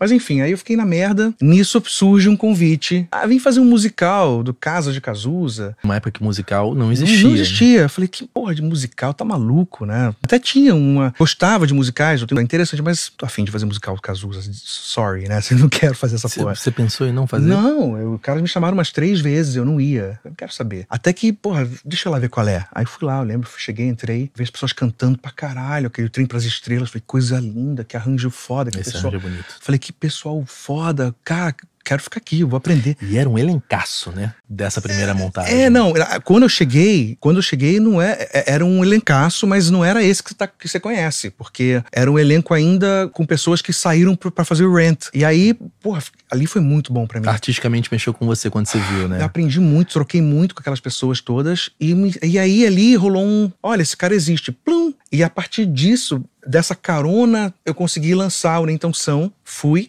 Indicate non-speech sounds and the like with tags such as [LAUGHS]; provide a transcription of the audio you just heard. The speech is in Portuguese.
Mas enfim, aí eu fiquei na merda. Nisso surge um convite. Ah, vim fazer um musical do Casa de Cazuza. Uma época que musical não existia. Não existia. Né? Falei, que porra de musical, tá maluco, né? Até tinha uma. Gostava de musicais, era é interessante, mas tô afim de fazer musical do Cazuza. Assim, sorry, né? Você [LAUGHS] assim, não quer fazer essa cê, porra. Você pensou em não fazer? Não, o cara me chamaram umas três vezes, eu não ia. Eu não quero saber. Até que, porra, deixa eu lá ver qual é. Aí fui lá, eu lembro, cheguei, entrei, vi as pessoas cantando pra caralho, aquele trem pras estrelas. Falei, coisa linda, que arranjo foda. Que Esse pessoal. arranjo é bonito. Falei, que que pessoal foda, cara, quero ficar aqui, vou aprender. E era um elencaço, né? Dessa primeira montagem. É, não, quando eu cheguei, quando eu cheguei não é, é, é, era um elencaço, mas não era esse que, tá, que você conhece, porque era um elenco ainda com pessoas que saíram para fazer o Rent. E aí, porra, ali foi muito bom para mim. Artisticamente mexeu com você quando você viu, né? Eu aprendi muito, troquei muito com aquelas pessoas todas e, e aí ali rolou um, olha, esse cara existe. Plum, e a partir disso, dessa carona, eu consegui lançar o Nem Tão São, fui